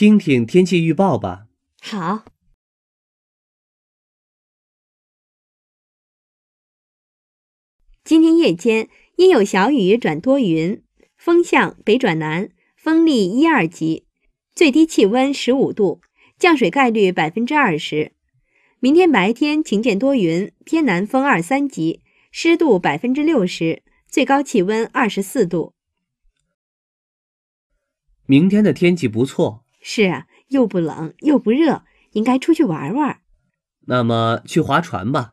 听听天气预报吧。好。今天夜间阴有小雨转多云，风向北转南，风力一二级，最低气温十五度，降水概率百分之二十。明天白天晴间多云，偏南风二三级，湿度百分之六十，最高气温二十四度。明天的天气不错。是啊，又不冷又不热，应该出去玩玩。那么，去划船吧。